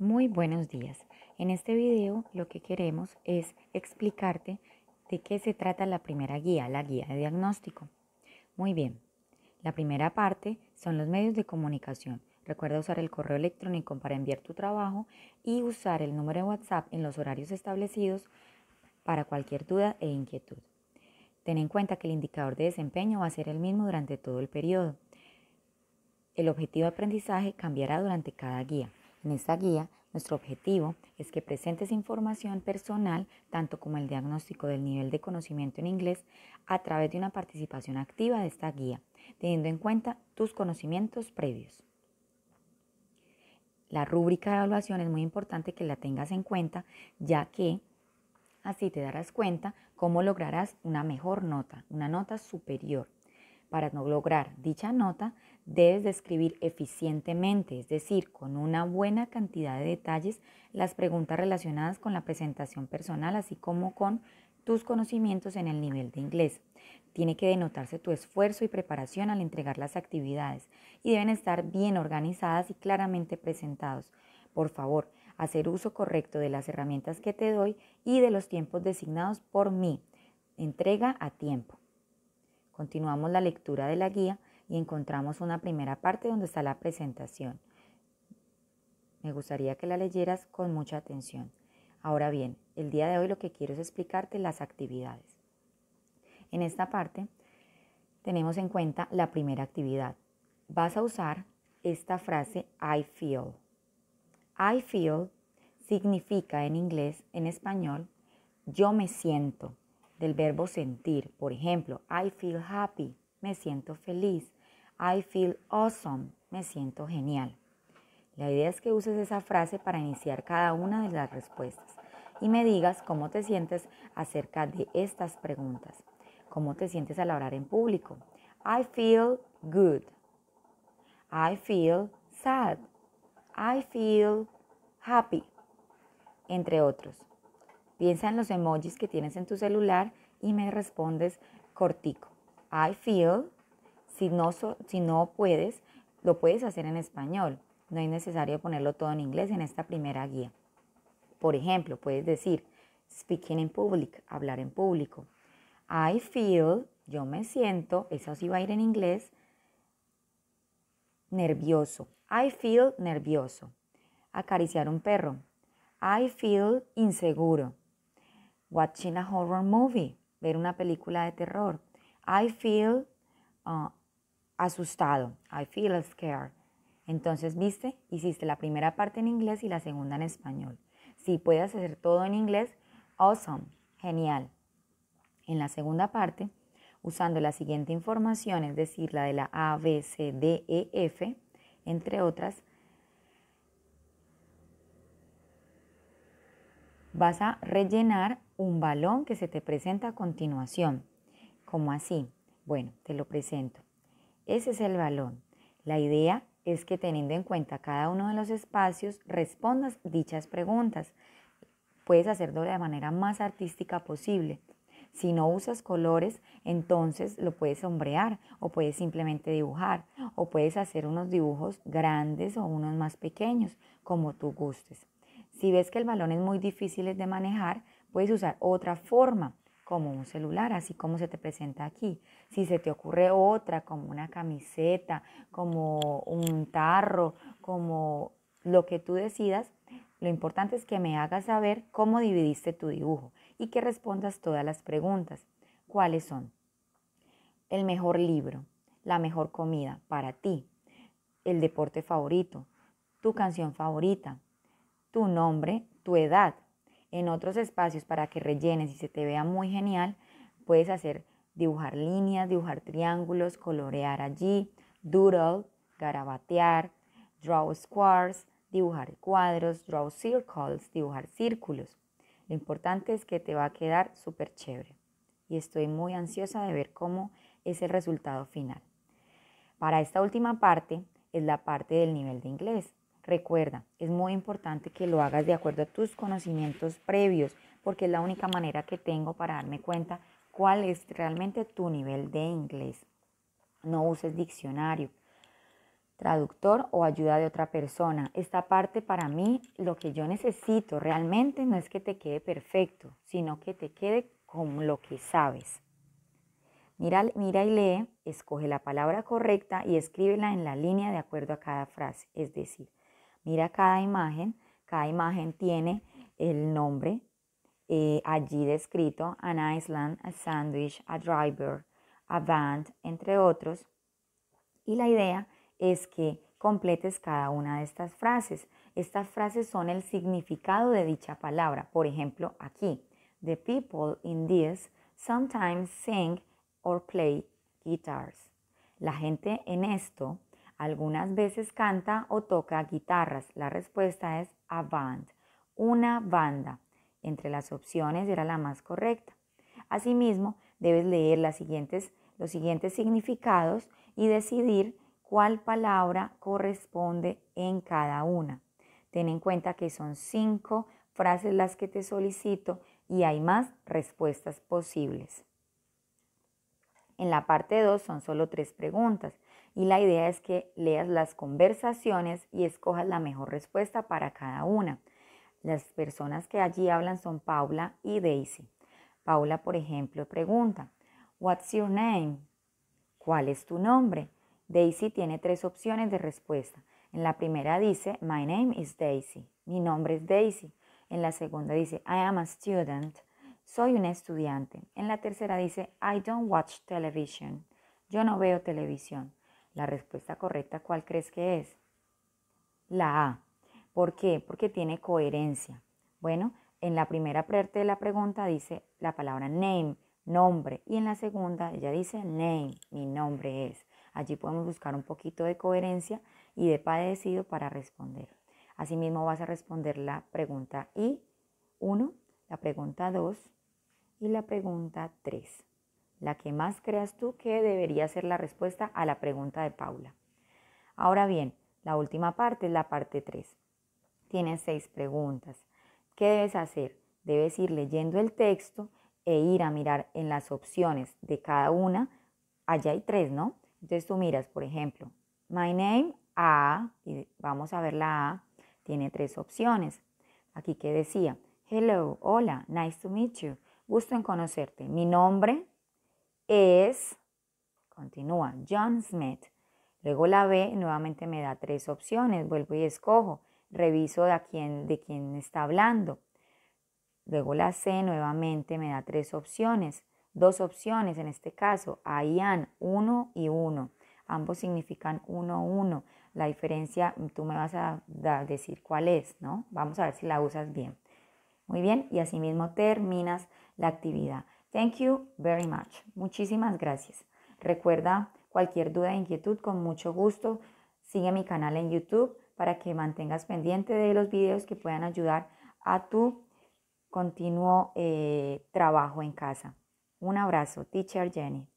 Muy buenos días. En este video lo que queremos es explicarte de qué se trata la primera guía, la guía de diagnóstico. Muy bien. La primera parte son los medios de comunicación. Recuerda usar el correo electrónico para enviar tu trabajo y usar el número de WhatsApp en los horarios establecidos para cualquier duda e inquietud. Ten en cuenta que el indicador de desempeño va a ser el mismo durante todo el periodo. El objetivo de aprendizaje cambiará durante cada guía. En esta guía, nuestro objetivo es que presentes información personal, tanto como el diagnóstico del nivel de conocimiento en inglés, a través de una participación activa de esta guía, teniendo en cuenta tus conocimientos previos. La rúbrica de evaluación es muy importante que la tengas en cuenta, ya que así te darás cuenta cómo lograrás una mejor nota, una nota superior. Para no lograr dicha nota, debes describir eficientemente, es decir, con una buena cantidad de detalles, las preguntas relacionadas con la presentación personal, así como con tus conocimientos en el nivel de inglés. Tiene que denotarse tu esfuerzo y preparación al entregar las actividades y deben estar bien organizadas y claramente presentados. Por favor, hacer uso correcto de las herramientas que te doy y de los tiempos designados por mí. Entrega a tiempo. Continuamos la lectura de la guía y encontramos una primera parte donde está la presentación. Me gustaría que la leyeras con mucha atención. Ahora bien, el día de hoy lo que quiero es explicarte las actividades. En esta parte tenemos en cuenta la primera actividad. Vas a usar esta frase I feel. I feel significa en inglés, en español, yo me siento, del verbo sentir. Por ejemplo, I feel happy, me siento feliz. I feel awesome. Me siento genial. La idea es que uses esa frase para iniciar cada una de las respuestas y me digas cómo te sientes acerca de estas preguntas. ¿Cómo te sientes al hablar en público? I feel good. I feel sad. I feel happy. Entre otros. Piensa en los emojis que tienes en tu celular y me respondes cortico. I feel si no, si no puedes, lo puedes hacer en español. No es necesario ponerlo todo en inglés en esta primera guía. Por ejemplo, puedes decir speaking in public, hablar en público. I feel, yo me siento, eso sí va a ir en inglés, nervioso. I feel nervioso. Acariciar un perro. I feel inseguro. Watching a horror movie, ver una película de terror. I feel uh, asustado. I feel scared. Entonces, viste, hiciste la primera parte en inglés y la segunda en español. Si puedes hacer todo en inglés, awesome, genial. En la segunda parte, usando la siguiente información, es decir, la de la A, B, C, D, E, F, entre otras, vas a rellenar un balón que se te presenta a continuación. ¿Cómo así? Bueno, te lo presento. Ese es el balón. La idea es que teniendo en cuenta cada uno de los espacios, respondas dichas preguntas. Puedes hacerlo de la manera más artística posible. Si no usas colores, entonces lo puedes sombrear o puedes simplemente dibujar o puedes hacer unos dibujos grandes o unos más pequeños, como tú gustes. Si ves que el balón es muy difícil de manejar, puedes usar otra forma como un celular, así como se te presenta aquí. Si se te ocurre otra, como una camiseta, como un tarro, como lo que tú decidas, lo importante es que me hagas saber cómo dividiste tu dibujo y que respondas todas las preguntas. ¿Cuáles son? El mejor libro, la mejor comida para ti, el deporte favorito, tu canción favorita, tu nombre, tu edad, en otros espacios para que rellenes y se te vea muy genial, puedes hacer dibujar líneas, dibujar triángulos, colorear allí, doodle, garabatear, draw squares, dibujar cuadros, draw circles, dibujar círculos. Lo importante es que te va a quedar súper chévere y estoy muy ansiosa de ver cómo es el resultado final. Para esta última parte es la parte del nivel de inglés. Recuerda, es muy importante que lo hagas de acuerdo a tus conocimientos previos, porque es la única manera que tengo para darme cuenta cuál es realmente tu nivel de inglés. No uses diccionario, traductor o ayuda de otra persona. Esta parte para mí, lo que yo necesito realmente no es que te quede perfecto, sino que te quede con lo que sabes. Mira, mira, y lee, escoge la palabra correcta y escríbela en la línea de acuerdo a cada frase, es decir, Mira cada imagen, cada imagen tiene el nombre eh, allí descrito, an island, a sandwich, a driver, a band, entre otros. Y la idea es que completes cada una de estas frases. Estas frases son el significado de dicha palabra. Por ejemplo, aquí, the people in this sometimes sing or play guitars. La gente en esto algunas veces canta o toca guitarras. La respuesta es a band, una banda. Entre las opciones era la más correcta. Asimismo, debes leer las siguientes, los siguientes significados y decidir cuál palabra corresponde en cada una. Ten en cuenta que son cinco frases las que te solicito y hay más respuestas posibles. En la parte 2 son solo tres preguntas y la idea es que leas las conversaciones y escojas la mejor respuesta para cada una. Las personas que allí hablan son Paula y Daisy. Paula, por ejemplo, pregunta, What's your name? ¿Cuál es tu nombre? Daisy tiene tres opciones de respuesta. En la primera dice, My name is Daisy. Mi nombre es Daisy. En la segunda dice, I am a student. Soy un estudiante. En la tercera dice, I don't watch television. Yo no veo televisión. La respuesta correcta, ¿cuál crees que es? La A. ¿Por qué? Porque tiene coherencia. Bueno, en la primera parte de la pregunta dice la palabra name, nombre, y en la segunda ella dice name, mi nombre es. Allí podemos buscar un poquito de coherencia y de padecido para responder. Asimismo vas a responder la pregunta I1, la pregunta 2 y la pregunta 3 la que más creas tú que debería ser la respuesta a la pregunta de Paula. Ahora bien, la última parte es la parte 3. Tienes seis preguntas. ¿Qué debes hacer? Debes ir leyendo el texto e ir a mirar en las opciones de cada una. Allá hay tres, ¿no? Entonces tú miras, por ejemplo, My Name A, y vamos a ver la A, tiene tres opciones. Aquí que decía, Hello, hola, nice to meet you, gusto en conocerte. Mi nombre, es, continúa, John Smith. Luego la B nuevamente me da tres opciones, vuelvo y escojo, reviso de, quién, de quién está hablando. Luego la C nuevamente me da tres opciones, dos opciones en este caso, a Ian, uno y uno. Ambos significan uno, uno. La diferencia, tú me vas a decir cuál es, ¿no? Vamos a ver si la usas bien. Muy bien, y asimismo terminas la actividad. Thank you very much. Muchísimas gracias. Recuerda cualquier duda e inquietud con mucho gusto. Sigue mi canal en YouTube para que mantengas pendiente de los videos que puedan ayudar a tu continuo eh, trabajo en casa. Un abrazo, teacher Jenny.